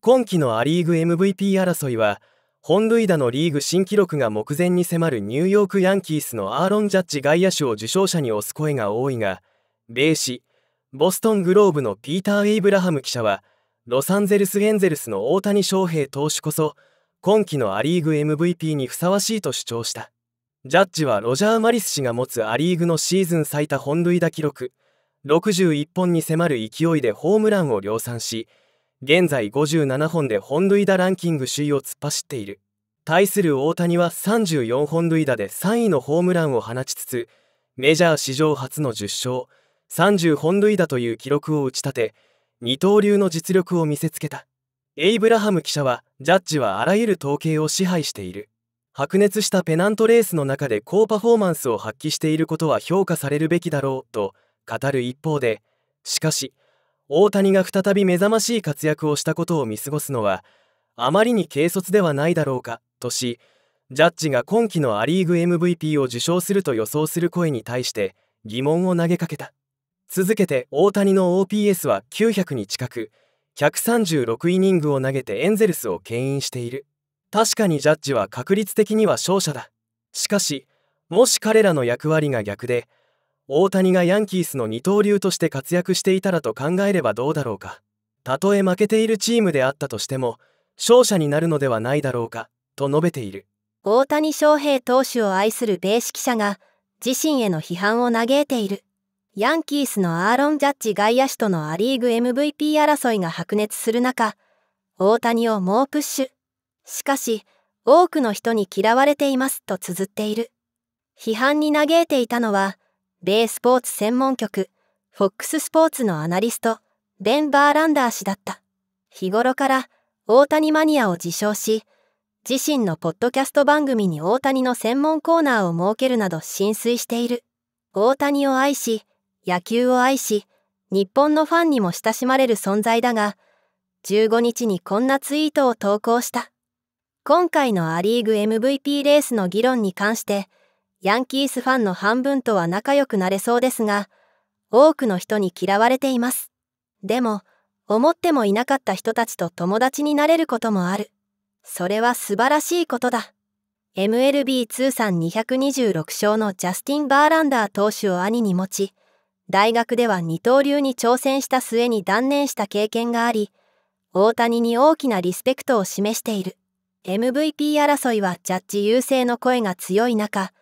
今季のア・リーグ MVP 争いは本塁打のリーグ新記録が目前に迫るニューヨーク・ヤンキースのアーロン・ジャッジ外野手を受賞者に推す声が多いが米紙ボストン・グローブのピーター・エイブラハム記者はロサンゼルス・エンゼルスの大谷翔平投手こそ今季のア・リーグ MVP にふさわしいと主張したジャッジはロジャー・マリス氏が持つア・リーグのシーズン最多本塁打記録61本に迫る勢いでホームランを量産し現在57本で本塁打ランキング首位を突っ走っている対する大谷は34本塁打で3位のホームランを放ちつつメジャー史上初の10勝30本塁打という記録を打ち立て二刀流の実力を見せつけたエイブラハム記者はジャッジはあらゆる統計を支配している白熱したペナントレースの中で高パフォーマンスを発揮していることは評価されるべきだろうと語る一方でしかし大谷が再び目覚ましい活躍をしたことを見過ごすのはあまりに軽率ではないだろうかとしジャッジが今季のア・リーグ MVP を受賞すると予想する声に対して疑問を投げかけた続けて大谷の OPS は900に近く136イニングを投げてエンゼルスを牽引している確かにジャッジは確率的には勝者だしかしもし彼らの役割が逆で大谷がヤンキースの二刀流として活躍していたらと考えればどうだろうかたとえ負けているチームであったとしても勝者になるのではないだろうかと述べている大谷翔平投手を愛する米式者が自身への批判を嘆いているヤンキースのアーロン・ジャッジ外野手とのア・リーグ MVP 争いが白熱する中大谷を猛プッシュしかし多くの人に嫌われていますと綴っている批判に嘆いていたのは米スポーツ専門局、FOX スポーツのアナリスト、デン・バーランダー氏だった。日頃から大谷マニアを自称し、自身のポッドキャスト番組に大谷の専門コーナーを設けるなど浸水している。大谷を愛し、野球を愛し、日本のファンにも親しまれる存在だが、15日にこんなツイートを投稿した。今回のア・リーグ MVP レースの議論に関して、ヤンキースファンの半分とは仲良くなれそうですが、多くの人に嫌われています。でも、思ってもいなかった人たちと友達になれることもある。それは素晴らしいことだ。MLB 通算226勝のジャスティン・バーランダー投手を兄に持ち、大学では二刀流に挑戦した末に断念した経験があり、大谷に大きなリスペクトを示している。MVP 争いはジャッジ優勢の声が強い中、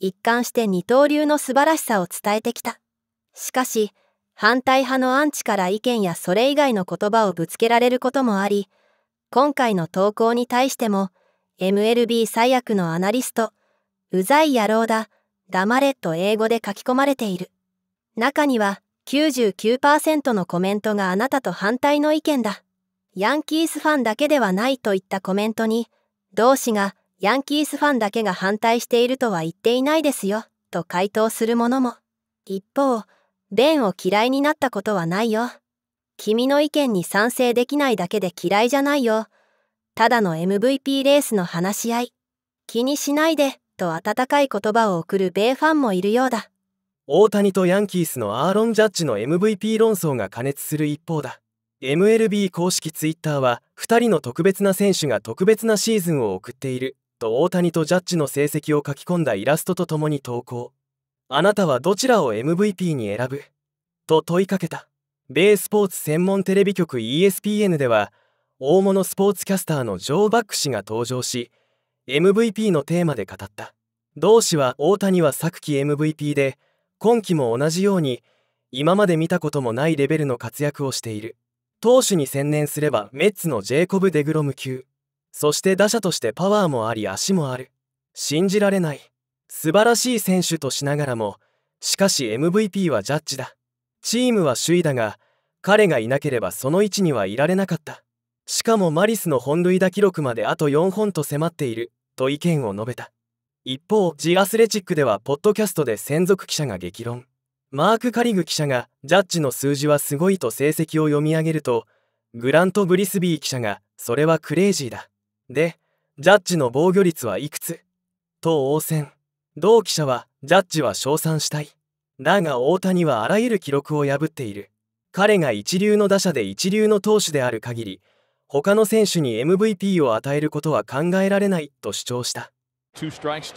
一貫して二刀流の素晴らしさを伝えてきた。しかし、反対派のアンチから意見やそれ以外の言葉をぶつけられることもあり、今回の投稿に対しても、MLB 最悪のアナリスト、うざい野郎だ、黙れと英語で書き込まれている。中には99%のコメントがあなたと反対の意見だ。ヤンキースファンだけではないといったコメントに、同志がヤンキースファンだけが反対しているとは言っていないですよ、と回答する者も。一方、ベンを嫌いになったことはないよ。君の意見に賛成できないだけで嫌いじゃないよ。ただの MVP レースの話し合い。気にしないで、と温かい言葉を送る米ファンもいるようだ。大谷とヤンキースのアーロン・ジャッジの MVP 論争が過熱する一方だ MLB 公式 Twitter は2人の特別な選手が特別なシーズンを送っていると大谷とジャッジの成績を書き込んだイラストとともに投稿あなたはどちらを MVP に選ぶと問いかけた米スポーツ専門テレビ局 ESPN では大物スポーツキャスターのジョー・バック氏が登場し MVP のテーマで語った同氏は大谷は昨季 MVP で今季も同じように今まで見たこともないレベルの活躍をしている投手に専念すればメッツのジェイコブ・デグロム級そして打者としてパワーもあり足もある信じられない素晴らしい選手としながらもしかし MVP はジャッジだチームは首位だが彼がいなければその位置にはいられなかったしかもマリスの本塁打記録まであと4本と迫っていると意見を述べた一方ジ・アスレチックではポッドキャストで専属記者が激論マーク・カリグ記者がジャッジの数字はすごいと成績を読み上げるとグラント・ブリスビー記者がそれはクレイジーだで、ジャッジの防御率はいくつと応戦。同記者は、ジャッジは称賛したい。だが大谷はあらゆる記録を破っている。彼が一流の打者で一流の投手である限り、他の選手に MVP を与えることは考えられないと主張した。33!